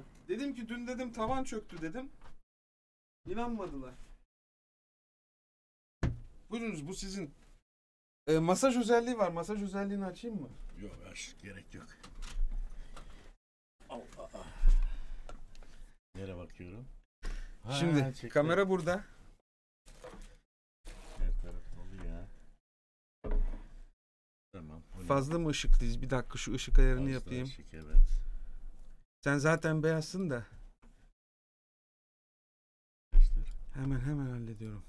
bunları. Dedim ki dün dedim tavan çöktü dedim. İnanmadılar. Buyurunuz bu sizin. E, masaj özelliği var. Masaj özelliğini açayım mı? Yok aç gerek yok. Allah. Nereye bakıyorum? Ha, Şimdi çekti. kamera burada. Tamam. Fazla mı ışıklıyız? Bir dakika şu ışık ayarını Fazla yapayım. Işık, evet. Sen zaten beyazsın da. Hemen hemen hallediyorum.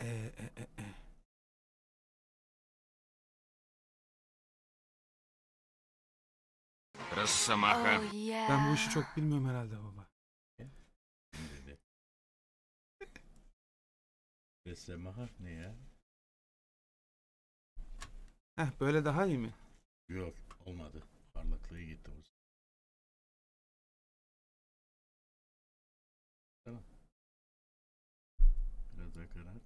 Ee, e, e, e. Росомаха. E. Oh, yeah. Ben bu işi çok bilmiyorum herhalde baba. Rosamaha ne ya? Heh böyle daha iyi mi? Yok Olmadı. Parlaklığı gitti bu. Tamam. Biraz daha karart.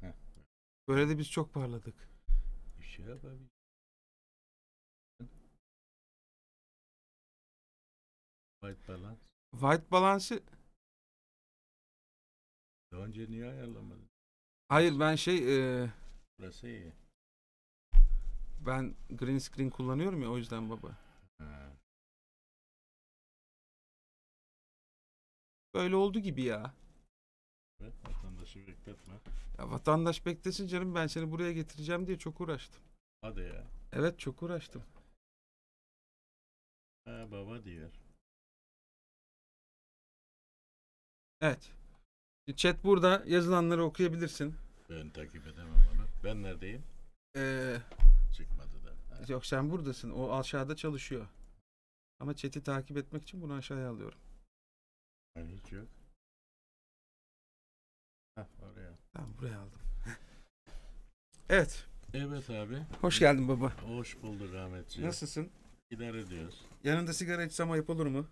Heh. Böyle de biz çok parladık. Bir şey yapabiliriz. White balance. White balance'ı daha önce niye ayarlamadın? Hayır ben şey e... Burası iyi. Ben green screen kullanıyorum ya o yüzden baba. Böyle oldu gibi ya. Ve vatandaşı bekletme. Ya vatandaş beklesin canım ben seni buraya getireceğim diye çok uğraştım. Hadi ya. Evet çok uğraştım. Ha, baba diyor. Evet. Chat burada yazılanları okuyabilirsin. Ben takip edemem onu. Ben neredeyim? Ee, Yok sen buradasın. O aşağıda çalışıyor. Ama chat'i takip etmek için bunu aşağıya alıyorum. Yani hiç yok. Heh, oraya. Tamam buraya aldım. evet. Evet abi. Hoş geldin baba. Hoş bulduk Ahmetciğim. Nasılsın? İdare ediyoruz. Yanında sigara içsem ayıp olur mu?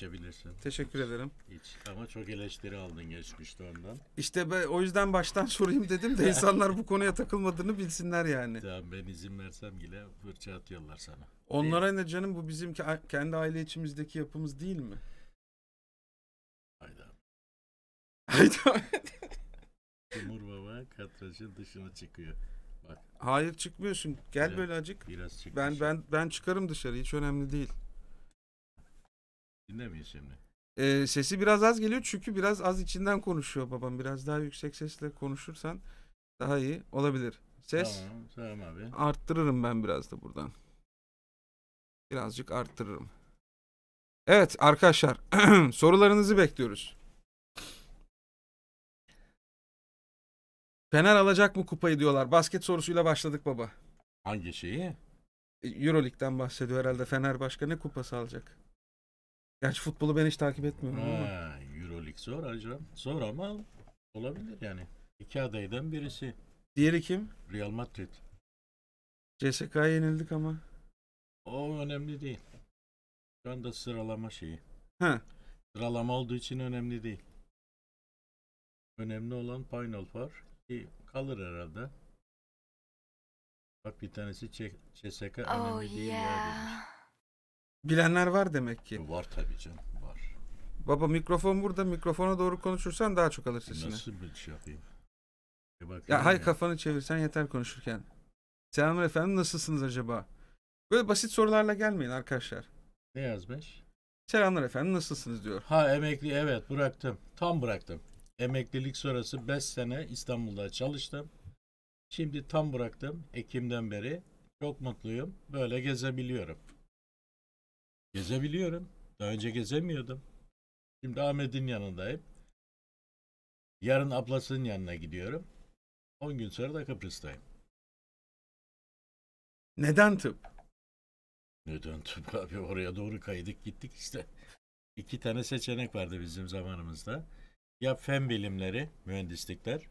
içebilirsin. Teşekkür ederim. İç. Ama çok eleştiri aldın geçmişte ondan. İşte ben o yüzden baştan sorayım dedim de insanlar bu konuya takılmadığını bilsinler yani. Tamam ben izin versem bile fırça atıyorlar sana. Onlara ne canım bu bizim kendi aile içimizdeki yapımız değil mi? Hayda. Hayda. Timur Baba katracın dışına çıkıyor. Bak. Hayır çıkmıyorsun. Gel biraz, böyle acık. Biraz çıkmış. ben ben ben çıkarım dışarı hiç önemli değil. Dinlemeyin şimdi. Ee, sesi biraz az geliyor çünkü biraz az içinden konuşuyor babam. Biraz daha yüksek sesle konuşursan daha iyi olabilir. Ses Tamam, tamam abi. arttırırım ben biraz da buradan. Birazcık arttırırım. Evet arkadaşlar sorularınızı bekliyoruz. Fener alacak mı kupayı diyorlar. Basket sorusuyla başladık baba. Hangi şeyi? E, Euroleague'den bahsediyor herhalde. Fener başka ne kupası alacak? Gerçi futbolu ben hiç takip etmiyorum ama. Euroleague zor acaba. Zor ama olabilir yani. İki adaydan birisi. Diğeri kim? Real Madrid. CSK'ya yenildik ama. O önemli değil. Şu anda sıralama şeyi. Ha. Sıralama olduğu için önemli değil. Önemli olan Final var ki kalır herhalde. Bak bir tanesi CSK oh, önemli Oh değil ya demiş bilenler var demek ki. Var tabii canım var. Baba mikrofon burada. Mikrofona doğru konuşursan daha çok alır sesini. Nasıl bir şey yapayım? Bir e bakayım ya, hay kafanı çevirsen yeter konuşurken. Selamlar efendim nasılsınız acaba? Böyle basit sorularla gelmeyin arkadaşlar. Ne yazmış? Selamlar efendim nasılsınız diyor. Ha emekli evet bıraktım. Tam bıraktım. Emeklilik sonrası 5 sene İstanbul'da çalıştım. Şimdi tam bıraktım Ekim'den beri. Çok mutluyum. Böyle gezebiliyorum. Gezebiliyorum. Daha önce gezemiyordum. Şimdi Ahmet'in yanındayım. Yarın ablasının yanına gidiyorum. 10 gün sonra da Kıbrıs'tayım. Neden tıp? Neden tıp abi? Oraya doğru kaydık gittik işte. İki tane seçenek vardı bizim zamanımızda. Ya fen bilimleri, mühendislikler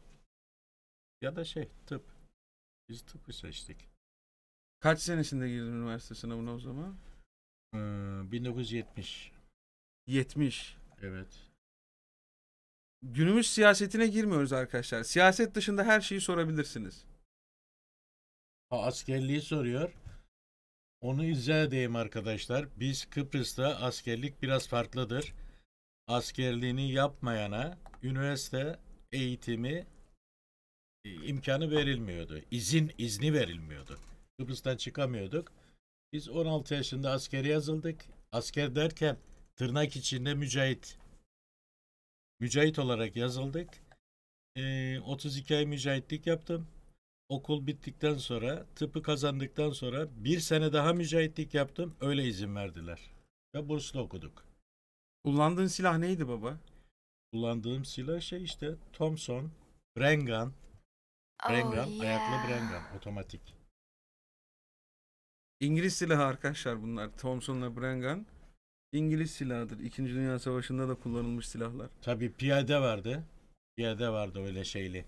ya da şey tıp. Biz tıpı seçtik. Kaç senesinde girdin üniversite sınavına o zaman? 1970. Ee, 70. Evet. Günümüz siyasetine girmiyoruz arkadaşlar. Siyaset dışında her şeyi sorabilirsiniz. Ha, askerliği soruyor. Onu izah arkadaşlar. Biz Kıbrıs'ta askerlik biraz farklıdır. Askerliğini yapmayana üniversite eğitimi e, imkanı verilmiyordu. İzin izni verilmiyordu. Kıbrıs'tan çıkamıyorduk. Biz 16 yaşında askere yazıldık. Asker derken tırnak içinde mücahit. Mücahit olarak yazıldık. Ee, 32 ay mücahitlik yaptım. Okul bittikten sonra, tıpı kazandıktan sonra bir sene daha mücahitlik yaptım. Öyle izin verdiler. Ve burslu okuduk. Kullandığın silah neydi baba? Kullandığım silah şey işte Thompson, Brengan, Brengan, oh, yeah. ayaklı Brengan, otomatik. İngiliz silahı arkadaşlar bunlar. Thompson'la Brengan. İngiliz silahıdır. İkinci Dünya Savaşı'nda da kullanılmış silahlar. Tabi piyade vardı. Piyade vardı öyle şeyli.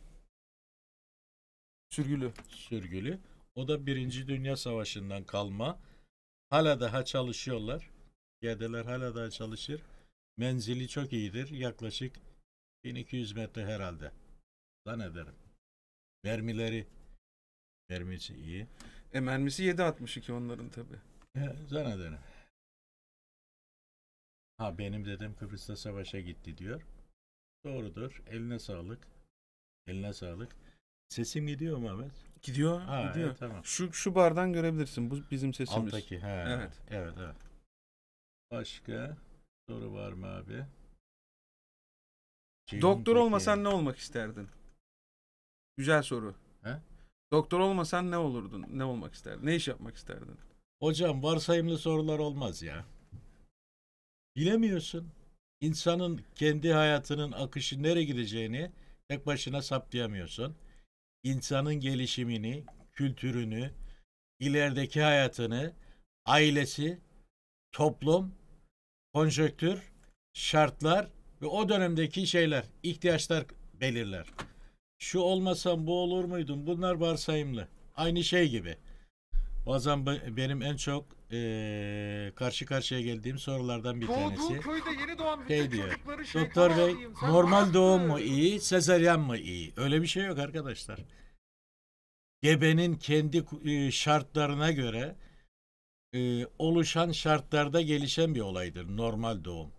Sürgülü. Sürgülü. O da Birinci Dünya Savaşı'ndan kalma. Hala daha çalışıyorlar. Piyadeler hala daha çalışır. Menzili çok iyidir. Yaklaşık 1200 metre herhalde. Zannederim. Mermileri mermisi iyi. E mermisi 7.62 onların tabi. E, zannederim. Ha benim dedem Kıbrıs'ta savaşa gitti diyor. Doğrudur. Eline sağlık. Eline sağlık. Sesim gidiyor mu Ahmet? Gidiyor. Ha, gidiyor. Evet, tamam. Şu şu bardan görebilirsin. Bu bizim sesimiz. Alttaki. He. Evet. Evet, evet. Başka soru var mı abi? Ceyhun Doktor Tekin. olmasan ne olmak isterdin? Güzel soru. He? Doktor olmasan ne olurdun? Ne olmak isterdin? Ne iş yapmak isterdin? Hocam varsayımlı sorular olmaz ya. Bilemiyorsun. İnsanın kendi hayatının akışı nereye gideceğini tek başına saptayamıyorsun. İnsanın gelişimini, kültürünü, ilerideki hayatını, ailesi, toplum, konjöktür, şartlar ve o dönemdeki şeyler, ihtiyaçlar belirler şu olmasam bu olur muydum? Bunlar varsayımlı. Aynı şey gibi. Bazen benim en çok e, karşı karşıya geldiğim sorulardan bir Doğduğu tanesi. köyde yeni doğan şey diyor. Doktor Bey normal doğum mu iyi, sezeryan mı iyi? Öyle bir şey yok arkadaşlar. Gebenin kendi e, şartlarına göre e, oluşan şartlarda gelişen bir olaydır normal doğum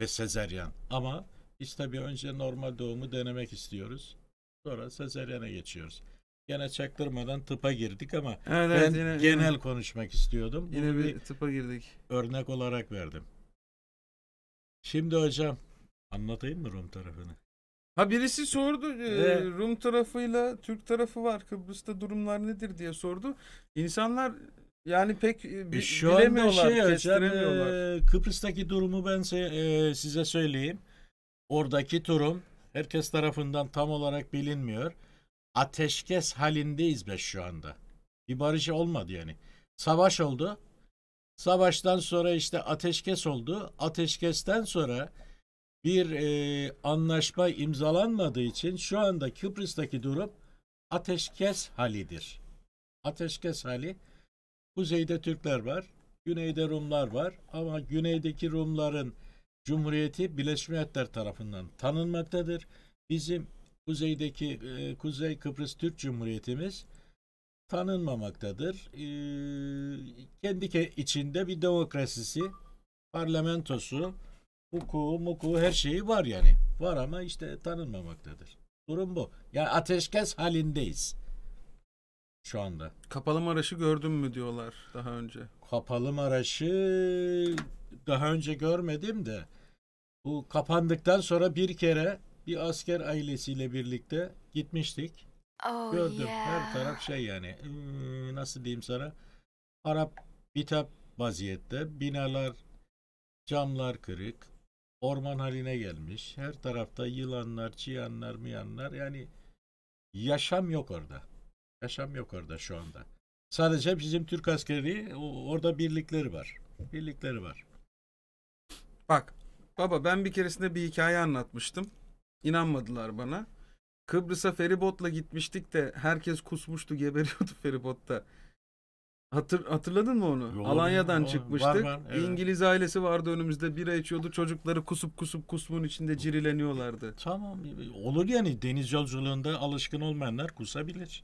ve sezeryan. Ama biz tabii önce normal doğumu denemek istiyoruz. Sonra sezeryene geçiyoruz. Gene çaktırmadan tıpa girdik ama evet, ben yine, genel yine, konuşmak istiyordum. Yine Bunu bir tıpa girdik. Örnek olarak verdim. Şimdi hocam anlatayım mı Rum tarafını? Ha birisi sordu ee, Rum tarafıyla Türk tarafı var Kıbrıs'ta durumlar nedir diye sordu. İnsanlar yani pek e, e şu bilemiyorlar, şey hocam, e, Kıbrıs'taki durumu ben e, size söyleyeyim. Oradaki durum herkes tarafından tam olarak bilinmiyor. Ateşkes halindeyiz biz şu anda. Bir barış olmadı yani. Savaş oldu. Savaştan sonra işte ateşkes oldu. Ateşkesten sonra bir e, anlaşma imzalanmadığı için şu anda Kıbrıs'taki durum ateşkes halidir. Ateşkes hali. Kuzeyde Türkler var, güneyde Rumlar var ama güneydeki Rumların Cumhuriyeti Birleşmiş Milletler tarafından tanınmaktadır. Bizim kuzeydeki e, Kuzey Kıbrıs Türk Cumhuriyetimiz tanınmamaktadır. E, kendi içinde bir demokrasisi, parlamentosu, hukuku, muku her şeyi var yani. Var ama işte tanınmamaktadır. Durum bu. Yani ateşkes halindeyiz şu anda. Kapalı Maraş'ı gördün mü diyorlar daha önce. Kapalı Maraş'ı daha önce görmedim de bu kapandıktan sonra bir kere bir asker ailesiyle birlikte gitmiştik. Oh, Gördüm yeah. her taraf şey yani ıı, nasıl diyeyim sana Arap bitap vaziyette binalar camlar kırık orman haline gelmiş her tarafta yılanlar çiyanlar miyanlar yani yaşam yok orada yaşam yok orada şu anda sadece bizim Türk askeri orada birlikleri var birlikleri var Bak baba ben bir keresinde bir hikaye anlatmıştım. İnanmadılar bana. Kıbrıs'a feribotla gitmiştik de herkes kusmuştu geberiyordu feribotta. Hatır, hatırladın mı onu? Yo, Alanya'dan yo, çıkmıştık. Var, var, evet. İngiliz ailesi vardı önümüzde. Bira içiyordu. Çocukları kusup kusup kusmun içinde cirileniyorlardı. Tamam. Olur yani deniz yolculuğunda alışkın olmayanlar kusabilir.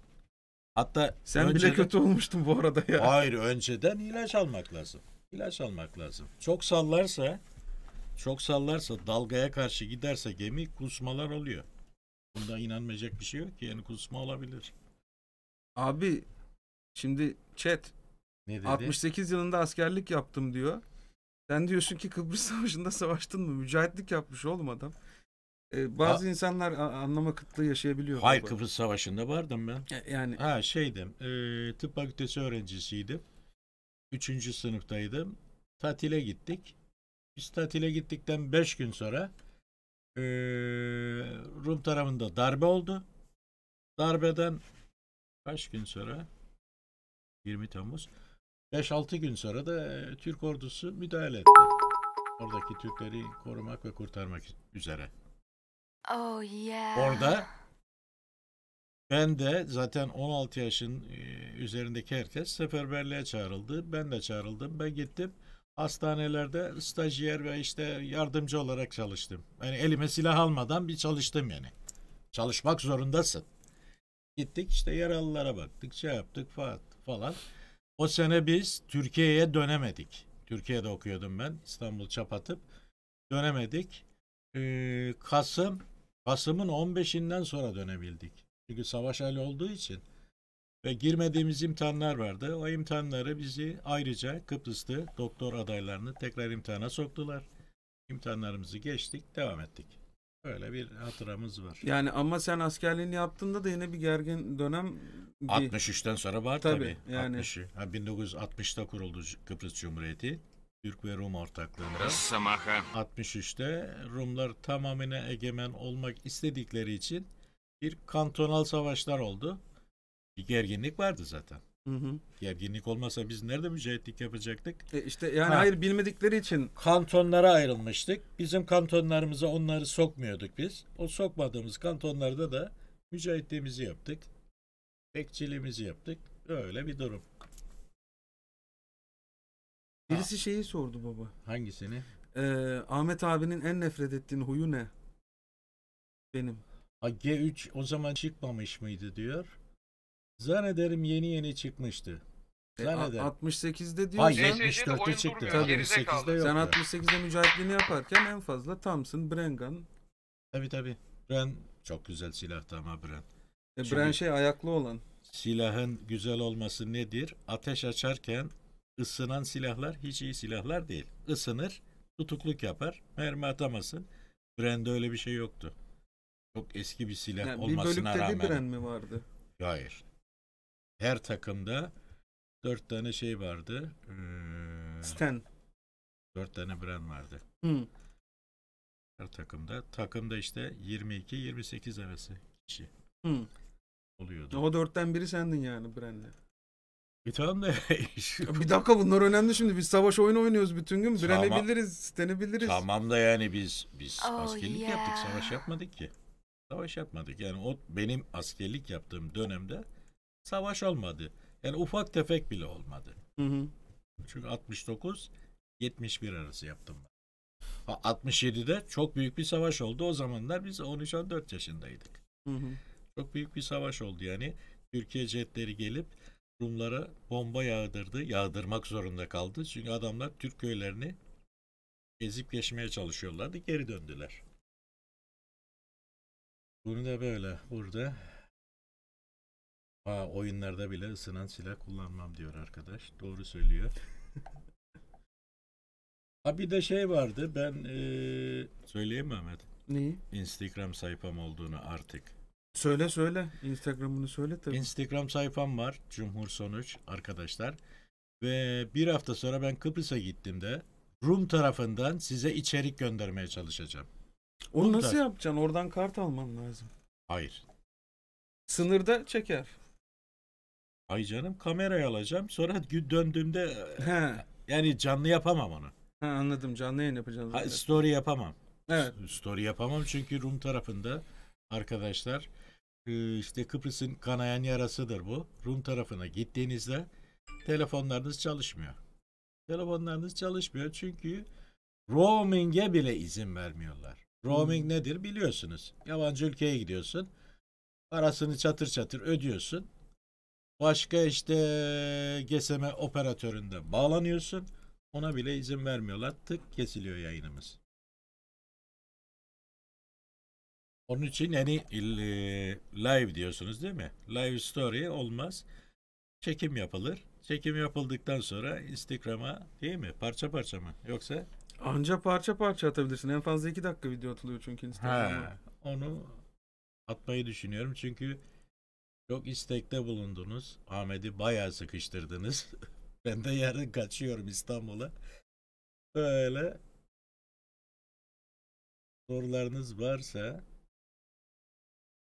Hatta sen önceden, bile kötü olmuştun bu arada ya. Hayır, önceden ilaç almak lazım. İlaç almak lazım. Çok sallarsa çok sallarsa dalgaya karşı giderse gemi kusmalar oluyor. Bunda inanmayacak bir şey yok ki yani kusma olabilir. Abi şimdi chat ne dedi? 68 yılında askerlik yaptım diyor. Sen diyorsun ki Kıbrıs Savaşı'nda savaştın mı? Mücahitlik yapmış oğlum adam. Ee, bazı ha, insanlar anlama kıtlığı yaşayabiliyor. Hayır baba. Kıbrıs Savaşı'nda vardım ben. Yani ha şeydim. E, tıp fakültesi öğrencisiydim. Üçüncü sınıftaydım. Tatile gittik. Biz tatile gittikten 5 gün sonra e, Rum tarafında darbe oldu. Darbeden kaç gün sonra? 20 Temmuz. 5-6 gün sonra da e, Türk ordusu müdahale etti. Oradaki Türkleri korumak ve kurtarmak üzere. Oh yeah. Orada ben de zaten 16 yaşın üzerindeki herkes seferberliğe çağrıldı. Ben de çağrıldım. Ben gittim hastanelerde stajyer ve işte yardımcı olarak çalıştım. Yani elime silah almadan bir çalıştım yani. Çalışmak zorundasın. Gittik işte yaralılara baktık, şey yaptık falan. O sene biz Türkiye'ye dönemedik. Türkiye'de okuyordum ben İstanbul Çapatıp. Dönemedik. Ee, Kasım, Kasım'ın 15'inden sonra dönebildik. Çünkü savaş hali olduğu için ve girmediğimiz imtihanlar vardı. O imtihanları bizi ayrıca Kıbrıs'ta doktor adaylarını tekrar imtihana soktular. İmtihanlarımızı geçtik, devam ettik. Böyle bir hatıramız var. Yani ama sen askerliğini yaptığında da yine bir gergin dönem. Bir... 63'ten sonra var tabii. tabii. Yani... 60'ı. Ha, 1960'ta kuruldu Kıbrıs Cumhuriyeti. Türk ve Rum ortaklığında. Samaha. 63'te Rumlar tamamına egemen olmak istedikleri için bir kantonal savaşlar oldu. Bir gerginlik vardı zaten. Hı hı. Gerginlik olmasa biz nerede mücahitlik yapacaktık? E işte yani ha. hayır bilmedikleri için. Kantonlara ayrılmıştık. Bizim kantonlarımıza onları sokmuyorduk biz. O sokmadığımız kantonlarda da mücahitliğimizi yaptık. Bekçiliğimizi yaptık. Öyle bir durum. Birisi ha. şeyi sordu baba. Hangisini? Ee, Ahmet abinin en nefret ettiğin huyu ne? Benim. A, G3 o zaman çıkmamış mıydı diyor. Zannederim yeni yeni çıkmıştı. E, Zannederim. 68'de diyorsan... Hayır 74'te çıktı. Tabii 68'de yok. Sen 68'de mücadeleni yaparken en fazla Thompson, Brengan. Tabii tabii. Bren çok güzel silah ama Bren. E, Bren şey ayaklı olan. Silahın güzel olması nedir? Ateş açarken ısınan silahlar hiç iyi silahlar değil. Isınır, tutukluk yapar, mermi atamasın. Bren'de öyle bir şey yoktu. Çok eski bir silah Yani bir olmasına bölükte bir rağmen. Bren mi vardı? Hayır her takımda dört tane şey vardı. Ee, Stan. Dört tane brand vardı. Hı. Her takımda. Takımda işte 22-28 arası kişi Hı. oluyordu. O dörtten biri sendin yani brandle. Bir e tamam da şu... bir dakika bunlar önemli şimdi. Biz savaş oyunu oynuyoruz bütün gün. Tamam. Direnebiliriz, Tamam da yani biz biz oh, askerlik yeah. yaptık, savaş yapmadık ki. Savaş yapmadık. Yani o benim askerlik yaptığım dönemde savaş olmadı. Yani ufak tefek bile olmadı. Hı hı. Çünkü 69 71 arası yaptım ben. 67'de çok büyük bir savaş oldu. O zamanlar biz 13-14 yaşındaydık. Hı hı. Çok büyük bir savaş oldu yani. Türkiye jetleri gelip Rumlara bomba yağdırdı. Yağdırmak zorunda kaldı. Çünkü adamlar Türk köylerini ezip geçmeye çalışıyorlardı. Geri döndüler. Bunu da böyle burada Aa, oyunlarda bile ısınan silah kullanmam diyor arkadaş. Doğru söylüyor. ha bir de şey vardı ben ee, söyleyeyim mi Ahmet? Neyi? Instagram sayfam olduğunu artık. Söyle söyle. Instagram'ını söyle tabii. Instagram sayfam var. Cumhur Sonuç arkadaşlar. Ve bir hafta sonra ben Kıbrıs'a gittim de Rum tarafından size içerik göndermeye çalışacağım. Onu Rum nasıl yapacaksın? Oradan kart alman lazım. Hayır. Sınırda çeker. Ay canım kamerayı alacağım. Sonra döndüğümde He. E, yani canlı yapamam onu. Ha, anladım canlı yayın yapacağız. Ha, story yapamam. Evet. Story yapamam çünkü Rum tarafında arkadaşlar e, işte Kıbrıs'ın kanayan yarasıdır bu. Rum tarafına gittiğinizde telefonlarınız çalışmıyor. Telefonlarınız çalışmıyor çünkü roaming'e bile izin vermiyorlar. Roaming hmm. nedir biliyorsunuz. Yabancı ülkeye gidiyorsun. Parasını çatır çatır ödüyorsun. Başka işte GSM operatöründe bağlanıyorsun. Ona bile izin vermiyorlar. Tık kesiliyor yayınımız. Onun için yani e, live diyorsunuz değil mi? Live story olmaz. Çekim yapılır. Çekim yapıldıktan sonra Instagram'a değil mi? Parça parça mı? Yoksa? Anca parça parça atabilirsin. En fazla iki dakika video atılıyor çünkü Instagram'a. Ha, onu atmayı düşünüyorum çünkü çok istekte bulundunuz. Ahmet'i bayağı sıkıştırdınız. ben de yarın kaçıyorum İstanbul'a. Böyle sorularınız varsa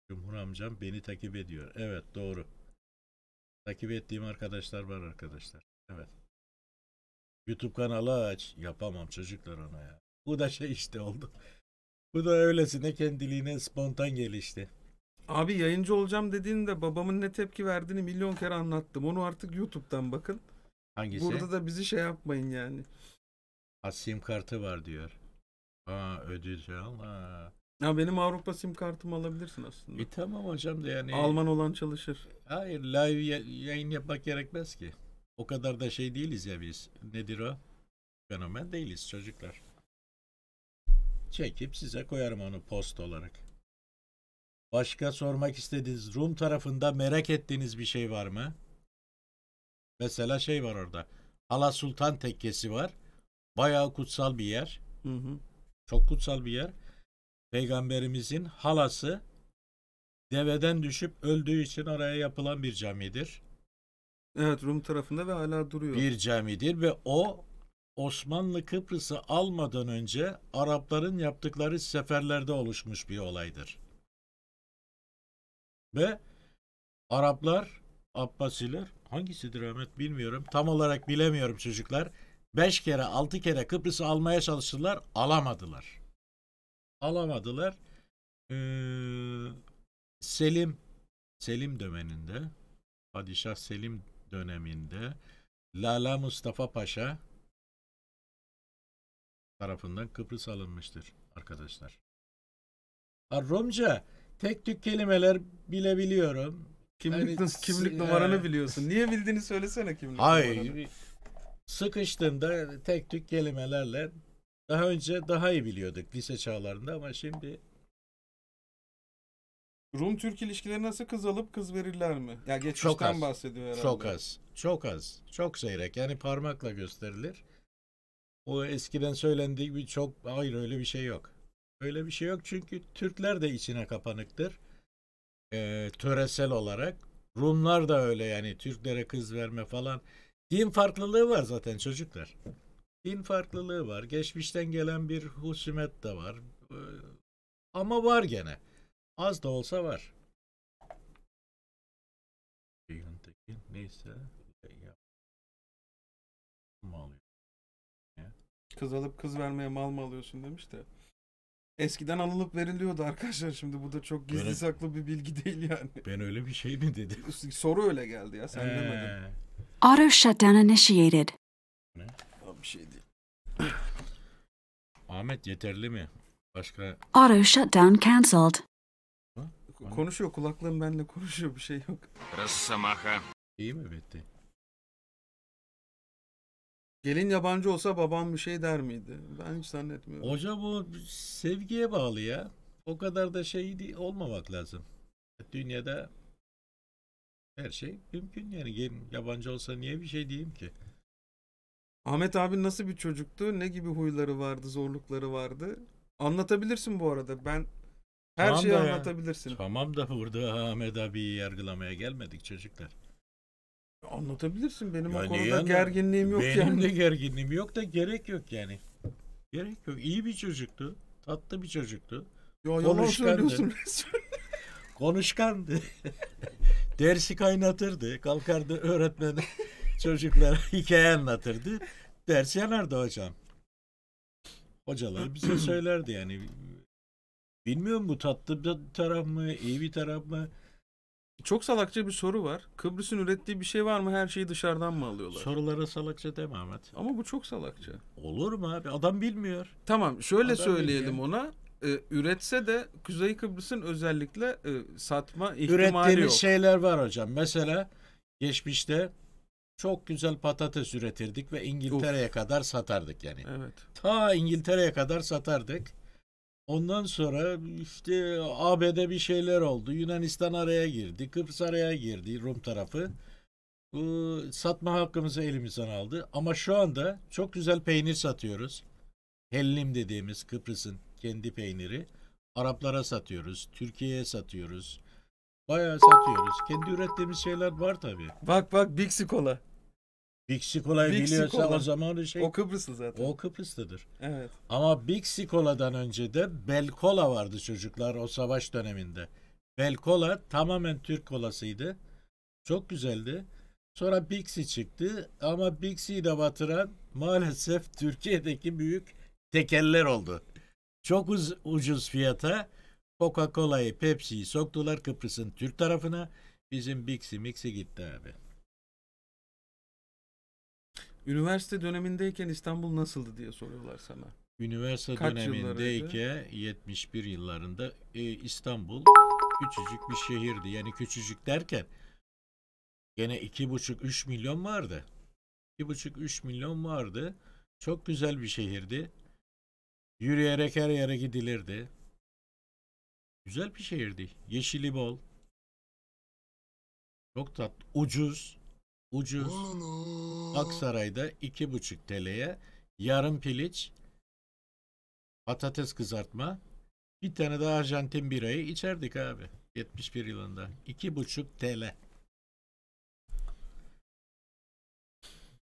Cumhur amcam beni takip ediyor. Evet doğru. Takip ettiğim arkadaşlar var arkadaşlar. Evet. YouTube kanalı aç. Yapamam çocuklar ona ya. Bu da şey işte oldu. Bu da öylesine kendiliğine spontan gelişti. Abi yayıncı olacağım dediğinde babamın ne tepki verdiğini milyon kere anlattım. Onu artık YouTube'dan bakın. Hangisi? Burada da bizi şey yapmayın yani. Ha, sim kartı var diyor. Aa ödül Allah. Ya benim Avrupa sim kartımı alabilirsin aslında. E tamam hocam da yani. Alman olan çalışır. Hayır live yayın yapmak gerekmez ki. O kadar da şey değiliz ya biz. Nedir o? Fenomen değiliz çocuklar. Çekip size koyarım onu post olarak. Başka sormak istediğiniz Rum tarafında merak ettiğiniz bir şey var mı? Mesela şey var orada. Hala Sultan Tekkesi var. Bayağı kutsal bir yer. Hı hı. Çok kutsal bir yer. Peygamberimizin halası deveden düşüp öldüğü için oraya yapılan bir camidir. Evet Rum tarafında ve hala duruyor. Bir camidir ve o Osmanlı Kıbrıs'ı almadan önce Arapların yaptıkları seferlerde oluşmuş bir olaydır. Ve Araplar, Abbasiler hangisidir Ahmet bilmiyorum. Tam olarak bilemiyorum çocuklar. Beş kere altı kere Kıbrıs'ı almaya çalıştılar. Alamadılar. Alamadılar. Ee, Selim Selim döneminde Padişah Selim döneminde Lala Mustafa Paşa tarafından Kıbrıs alınmıştır arkadaşlar. Ha, Romca tek tük kelimeler bilebiliyorum. Kimlik, yani, kimlik e, numaranı biliyorsun. Niye bildiğini söylesene kimlik Hayır, numaranı. Sıkıştığında tek tük kelimelerle daha önce daha iyi biliyorduk lise çağlarında ama şimdi Rum Türk ilişkileri nasıl kız alıp kız verirler mi? Ya geçmişten çok az, bahsediyor herhalde. Çok az. Çok az. Çok seyrek. Yani parmakla gösterilir. O eskiden söylendiği gibi çok hayır öyle bir şey yok. Öyle bir şey yok çünkü Türkler de içine kapanıktır. E, töresel olarak. Rumlar da öyle yani Türklere kız verme falan. Din farklılığı var zaten çocuklar. Din farklılığı var. Geçmişten gelen bir husumet de var. E, ama var gene. Az da olsa var. Neyse. Şey kız alıp kız vermeye mal mı alıyorsun demiş de. Eskiden alınıp veriliyordu arkadaşlar şimdi bu da çok gizli Böyle- saklı bir bilgi değil yani. Ben öyle bir şey mi dedim? Soru öyle geldi ya sen ee. demedin. Auto shutdown initiated. Tamam, Bir şey değil. Ahmet yeterli mi? Başka Auto shutdown cancelled. Konuşuyor kulaklığım benimle konuşuyor bir şey yok. Росомаха. iyi mi bitti? Gelin yabancı olsa babam bir şey der miydi? Ben hiç zannetmiyorum. Hocam o sevgiye bağlı ya. O kadar da şey değil, olmamak lazım. Dünyada her şey mümkün yani. Gelin yabancı olsa niye bir şey diyeyim ki? Ahmet abi nasıl bir çocuktu? Ne gibi huyları vardı, zorlukları vardı? Anlatabilirsin bu arada. Ben her tamam şeyi anlatabilirsin. Tamam da burada Ahmet abiyi yargılamaya gelmedik çocuklar. Anlatabilirsin. Benim yani o konuda yani, gerginliğim yok benim yani. Benim de gerginliğim yok da gerek yok yani. Gerek yok. İyi bir çocuktu. Tatlı bir çocuktu. Ya yalan Konuşkandı. Dersi kaynatırdı. Kalkardı öğretmen çocuklara hikaye anlatırdı. Ders yanardı hocam. Hocalar bize söylerdi yani. Bilmiyorum bu tatlı bir taraf mı, iyi bir taraf mı? Çok salakça bir soru var. Kıbrıs'ın ürettiği bir şey var mı? Her şeyi dışarıdan mı alıyorlar? Sorulara salakça deme Ahmet. Ama bu çok salakça. Olur mu abi? Adam bilmiyor. Tamam şöyle Adam söyleyelim bilmiyor. ona. Ee, üretse de Kuzey Kıbrıs'ın özellikle e, satma ihtimali Ürettiğimiz yok. şeyler var hocam. Mesela geçmişte çok güzel patates üretirdik ve İngiltere'ye kadar satardık yani. Evet. Ta İngiltere'ye kadar satardık. Ondan sonra işte ABD bir şeyler oldu. Yunanistan araya girdi. Kıbrıs araya girdi Rum tarafı. Bu satma hakkımızı elimizden aldı. Ama şu anda çok güzel peynir satıyoruz. Hellim dediğimiz Kıbrıs'ın kendi peyniri. Araplara satıyoruz. Türkiye'ye satıyoruz. Bayağı satıyoruz. Kendi ürettiğimiz şeyler var tabii. Bak bak Bixi Cola. Bixikola'yı biliyorsa Cola. o zaman o şey. O Kıbrıslı zaten. O Kıbrıslıdır. Evet. Ama Bixikola'dan önce de Belkola vardı çocuklar o savaş döneminde. Belkola tamamen Türk kolasıydı. Çok güzeldi. Sonra Bixi çıktı ama Bixi'yi de batıran maalesef Türkiye'deki büyük tekeller oldu. Çok uz, ucuz fiyata Coca-Cola'yı, Pepsi'yi soktular Kıbrıs'ın Türk tarafına. Bizim Bixi Mixi gitti abi. Üniversite dönemindeyken İstanbul nasıldı diye soruyorlar sana. Üniversite Kaç dönemindeyken 71 yıllarında e, İstanbul küçücük bir şehirdi. Yani küçücük derken gene 2,5-3 milyon vardı. 2,5-3 milyon vardı. Çok güzel bir şehirdi. Yürüyerek her yere gidilirdi. Güzel bir şehirdi. Yeşili bol. Çok tatlı. Ucuz ucuz. Aksaray'da 2,5 TL'ye yarım piliç, patates kızartma, bir tane daha Arjantin birayı içerdik abi. 71 yılında. 2,5 TL.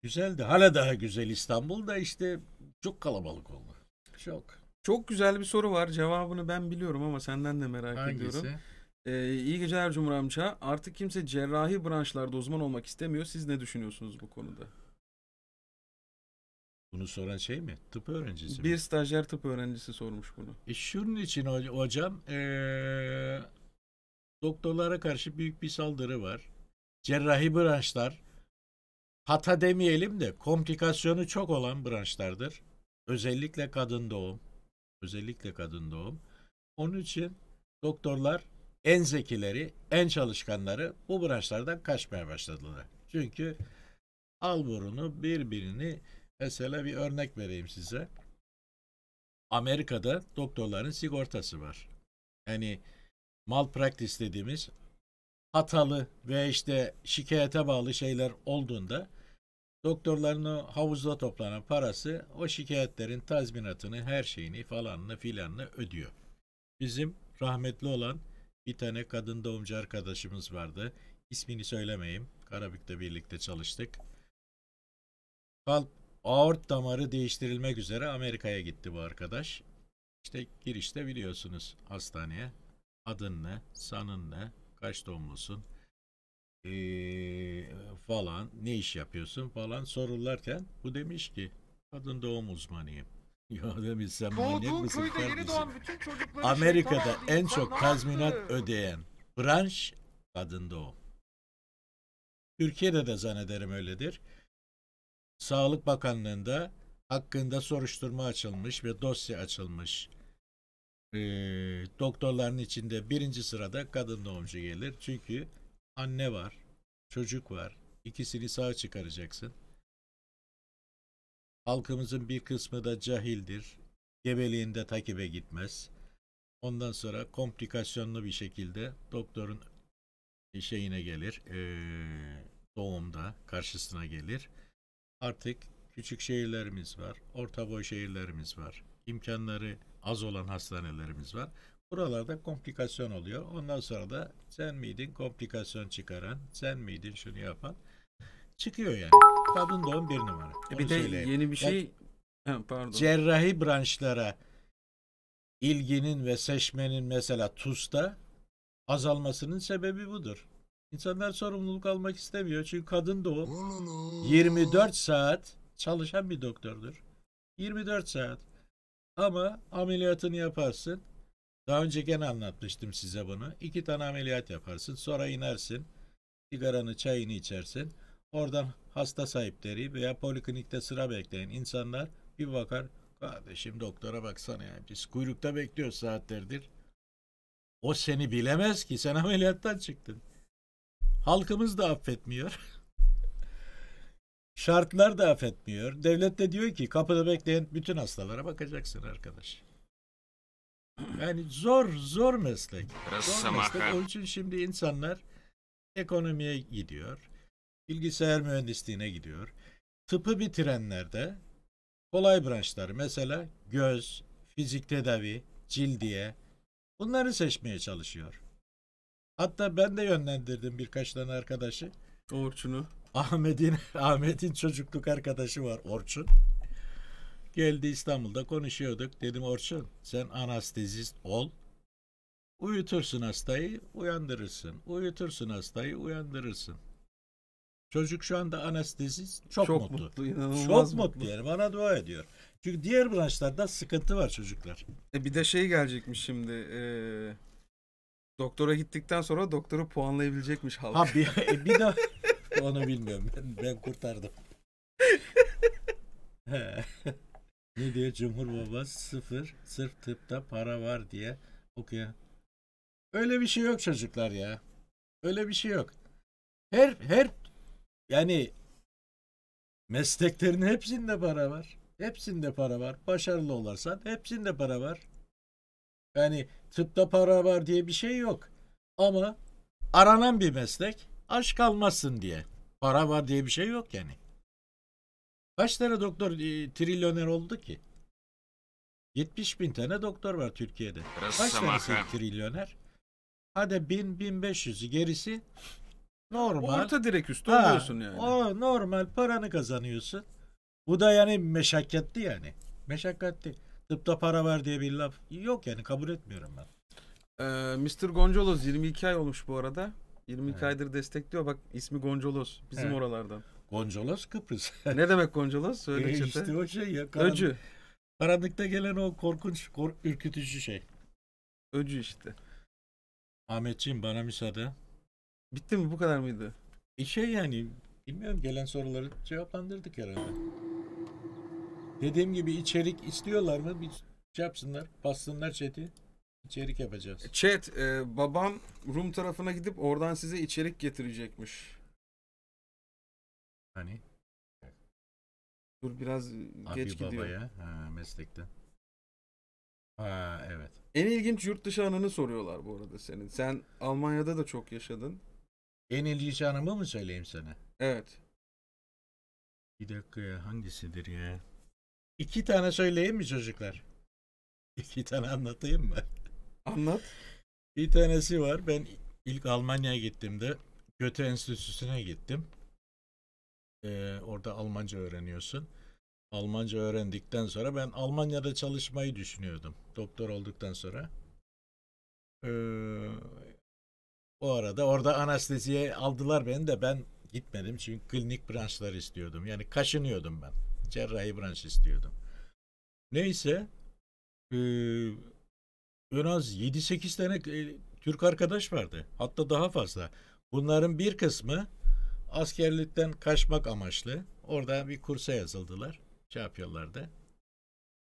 Güzeldi. Hala daha güzel İstanbul'da işte çok kalabalık oldu. Çok. Çok güzel bir soru var. Cevabını ben biliyorum ama senden de merak Hangisi? ediyorum. Ee, iyi geceler Cumhur amca. Artık kimse cerrahi branşlarda uzman olmak istemiyor. Siz ne düşünüyorsunuz bu konuda? Bunu soran şey mi? Tıp öğrencisi mi? Bir stajyer tıp öğrencisi sormuş bunu. E şunun için hocam ee, doktorlara karşı büyük bir saldırı var. Cerrahi branşlar hata demeyelim de komplikasyonu çok olan branşlardır. Özellikle kadın doğum. Özellikle kadın doğum. Onun için doktorlar en zekileri, en çalışkanları bu branşlardan kaçmaya başladılar. Çünkü al burunu birbirini mesela bir örnek vereyim size. Amerika'da doktorların sigortası var. Yani mal praktis dediğimiz hatalı ve işte şikayete bağlı şeyler olduğunda doktorların o havuzda toplanan parası o şikayetlerin tazminatını her şeyini falanını filanını ödüyor. Bizim rahmetli olan bir tane kadın doğumcu arkadaşımız vardı. İsmini söylemeyeyim. Karabük'te birlikte çalıştık. Kalp aort damarı değiştirilmek üzere Amerika'ya gitti bu arkadaş. İşte girişte biliyorsunuz hastaneye. Adın ne? Sanın ne? Kaç doğumlusun? Ee, falan. Ne iş yapıyorsun? Falan sorularken bu demiş ki kadın doğum uzmanıyım. Ya demiş sen manyak mısın köyde yeni doğan bütün çocukları Amerika'da şeytan en çok İnsan tazminat yaptı? ödeyen branş kadın doğum. Türkiye'de de zannederim öyledir. Sağlık Bakanlığı'nda hakkında soruşturma açılmış ve dosya açılmış. Ee, doktorların içinde birinci sırada kadın doğumcu gelir. Çünkü anne var, çocuk var. İkisini sağ çıkaracaksın. Halkımızın bir kısmı da cahildir. Gebeliğinde takibe gitmez. Ondan sonra komplikasyonlu bir şekilde doktorun e, şeyine gelir. E, doğumda karşısına gelir. Artık küçük şehirlerimiz var. Orta boy şehirlerimiz var. imkanları az olan hastanelerimiz var. Buralarda komplikasyon oluyor. Ondan sonra da sen miydin komplikasyon çıkaran, sen miydin şunu yapan çıkıyor yani. Kadın doğum bir numara. E bir de söyleyeyim. yeni bir şey ben, pardon. Cerrahi branşlara ilginin ve seçmenin mesela TUS'ta azalmasının sebebi budur. İnsanlar sorumluluk almak istemiyor çünkü kadın doğum 24 saat çalışan bir doktordur. 24 saat. Ama ameliyatını yaparsın. Daha önce gene anlatmıştım size bunu. İki tane ameliyat yaparsın. Sonra inersin. Sigaranı, çayını içersin. Oradan hasta sahipleri veya poliklinikte sıra bekleyen insanlar bir bakar. Kardeşim doktora baksana ya. Biz kuyrukta bekliyoruz saatlerdir. O seni bilemez ki. Sen ameliyattan çıktın. Halkımız da affetmiyor. Şartlar da affetmiyor. Devlet de diyor ki kapıda bekleyen bütün hastalara bakacaksın arkadaş. Yani zor zor meslek. Zor meslek. Onun için şimdi insanlar ekonomiye gidiyor bilgisayar mühendisliğine gidiyor. Tıpı bitirenlerde kolay branşlar mesela göz, fizik tedavi, cildiye bunları seçmeye çalışıyor. Hatta ben de yönlendirdim birkaç tane arkadaşı. Orçun'u. Ahmet'in Ahmet'in çocukluk arkadaşı var Orçun. Geldi İstanbul'da konuşuyorduk. Dedim Orçun sen anestezist ol. Uyutursun hastayı, uyandırırsın. Uyutursun hastayı, uyandırırsın. Çocuk şu anda anestezi çok, çok mutlu. mutlu inanılmaz çok mutlu. mutlu yani bana dua ediyor. Çünkü diğer branşlarda sıkıntı var çocuklar. E bir de şey gelecekmiş şimdi. E, doktora gittikten sonra doktoru puanlayabilecekmiş halk. Ha bir, e, bir de onu bilmiyorum. Ben, ben kurtardım. ne diyor Cumhur Baba? sıfır sırf tıpta para var diye okuyor. Öyle bir şey yok çocuklar ya. Öyle bir şey yok. Her her yani mesleklerin hepsinde para var. Hepsinde para var. Başarılı olarsan hepsinde para var. Yani tıpta para var diye bir şey yok. Ama aranan bir meslek aç kalmazsın diye. Para var diye bir şey yok yani. Kaç tane doktor e, trilyoner oldu ki? 70 bin tane doktor var Türkiye'de. Kaç tanesi trilyoner? Hadi 1000-1500'ü gerisi Normal. Orta direk üstü oluyorsun yani. O normal paranı kazanıyorsun. Bu da yani meşakkatli yani. Meşakkatli. Tıpta para var diye bir laf yok yani kabul etmiyorum ben. Ee, Mr. Goncolos 22 ay olmuş bu arada. 22 evet. aydır destekliyor. Bak ismi Goncolos. Bizim evet. oralardan. Goncolos Kıbrıs. ne demek Goncolos? Söyle e, çete. o şey ya. Karan... Öcü. Karanlıkta gelen o korkunç, kork ürkütücü şey. Öcü işte. Ahmetciğim bana müsaade. Bitti mi bu kadar mıydı? E şey yani bilmiyorum gelen soruları cevaplandırdık herhalde. Dediğim gibi içerik istiyorlar mı? Bir şey yapsınlar, bassınlar chat'i. İçerik yapacağız. Chat, e, babam Rum tarafına gidip oradan size içerik getirecekmiş. Hani? Dur biraz Abi geç babaya, gidiyor. Ha, meslekten. Ha, evet. En ilginç yurt dışı anını soruyorlar bu arada senin. Sen Almanya'da da çok yaşadın. En Yenilci anımı mı söyleyeyim sana? Evet. Bir dakika ya hangisidir ya? İki tane söyleyeyim mi çocuklar? İki tane anlatayım mı? Anlat. Bir tanesi var. Ben ilk Almanya'ya gittiğimde Göte Enstitüsü'ne gittim. Ee, orada Almanca öğreniyorsun. Almanca öğrendikten sonra ben Almanya'da çalışmayı düşünüyordum. Doktor olduktan sonra. Ee, o arada orada anesteziye aldılar beni de ben gitmedim çünkü klinik branşlar istiyordum. Yani kaşınıyordum ben. Cerrahi branş istiyordum. Neyse e, en az 7-8 tane e, Türk arkadaş vardı. Hatta daha fazla. Bunların bir kısmı askerlikten kaçmak amaçlı. Orada bir kursa yazıldılar. Şey yapıyorlardı.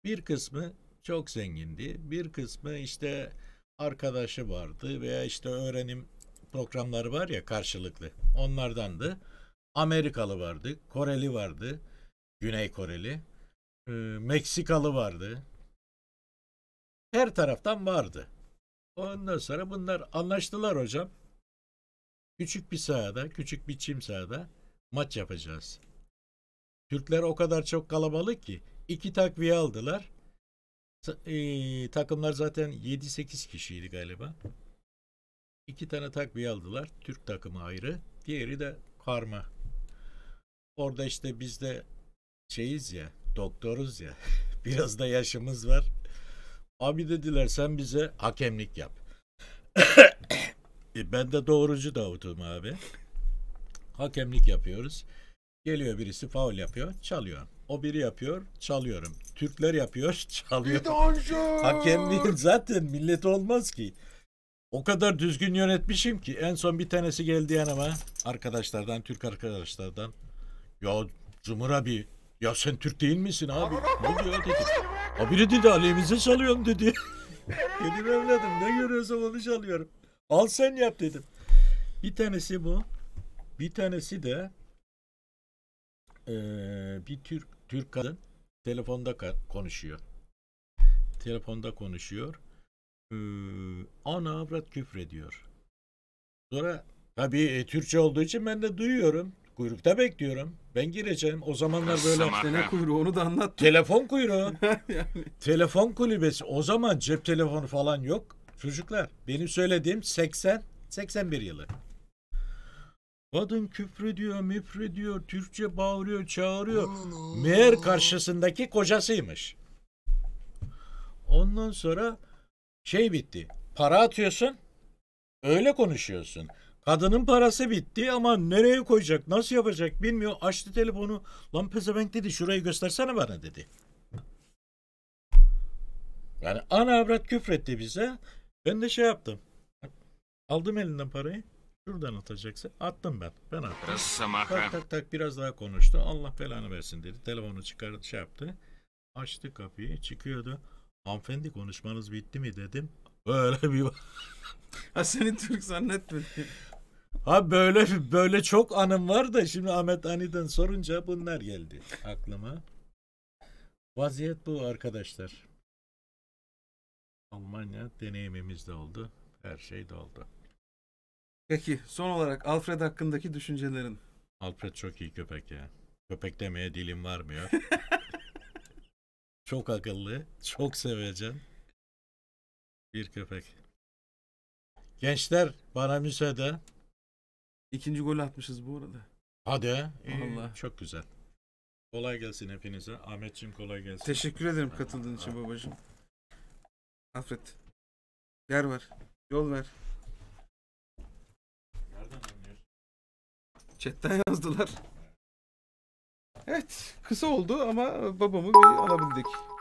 Bir kısmı çok zengindi. Bir kısmı işte arkadaşı vardı veya işte öğrenim programları var ya karşılıklı. Onlardandı. Amerikalı vardı, Koreli vardı, Güney Koreli, e, Meksikalı vardı. Her taraftan vardı. Ondan sonra bunlar anlaştılar hocam. Küçük bir sahada, küçük bir çim sahada maç yapacağız. Türkler o kadar çok kalabalık ki iki takviye aldılar. E, takımlar zaten 7-8 kişiydi galiba. İki tane takviye aldılar. Türk takımı ayrı. Diğeri de karma. Orada işte biz de şeyiz ya, doktoruz ya. biraz da yaşımız var. Abi dediler sen bize hakemlik yap. e ben de doğrucu Davut'um abi. Hakemlik yapıyoruz. Geliyor birisi faul yapıyor, çalıyor. O biri yapıyor, çalıyorum. Türkler yapıyor, çalıyor. Hakemliğim zaten millet olmaz ki. O kadar düzgün yönetmişim ki en son bir tanesi geldi yanıma arkadaşlardan, Türk arkadaşlardan. Ya Cumhur abi ya sen Türk değil misin abi? ne diyor dedi. Abi dedi aleyhimize çalıyorum dedi. dedim evladım ne görüyorsam onu çalıyorum. Al sen yap dedim. Bir tanesi bu. Bir tanesi de ee, bir Türk Türk kadın telefonda konuşuyor. Telefonda konuşuyor. Ee, ana avrat küfrediyor. Sonra tabii e, Türkçe olduğu için ben de duyuyorum. Kuyrukta bekliyorum. Ben gireceğim. O zamanlar böyle İşte ne kuyruğu onu da anlat. telefon kuyruğu. yani. Telefon kulübesi. O zaman cep telefonu falan yok. Çocuklar benim söylediğim 80 81 yılı. Kadın küfrü diyor, müfrü diyor, Türkçe bağırıyor, çağırıyor. Meğer karşısındaki kocasıymış. Ondan sonra şey bitti. Para atıyorsun. Öyle konuşuyorsun. Kadının parası bitti ama nereye koyacak, nasıl yapacak bilmiyor. Açtı telefonu. Lan pezevenk dedi şurayı göstersene bana dedi. Yani ana avrat küfretti bize. Ben de şey yaptım. Aldım elinden parayı. Şuradan atacaksın. Attım ben. Ben attım. Tak tak tak biraz daha konuştu. Allah belanı versin dedi. Telefonu çıkardı şey yaptı. Açtı kapıyı çıkıyordu hanımefendi konuşmanız bitti mi dedim. Böyle bir ha seni Türk zannetmedi. Ha böyle böyle çok anım var da şimdi Ahmet Ani'den sorunca bunlar geldi aklıma. Vaziyet bu arkadaşlar. Almanya deneyimimiz de oldu. Her şey de oldu. Peki son olarak Alfred hakkındaki düşüncelerin. Alfred çok iyi köpek ya. Köpek demeye dilim varmıyor. Çok akıllı. Çok seveceğim Bir köpek. Gençler bana müsaade. İkinci gol atmışız bu arada. Hadi. Allah. Çok güzel. Kolay gelsin hepinize. Ahmetciğim kolay gelsin. Teşekkür ederim katıldığın için babacığım. Affet. Yer var. Yol ver. Nereden anlıyorsun? Chatten yazdılar. Evet kısa oldu ama babamı bir alabildik.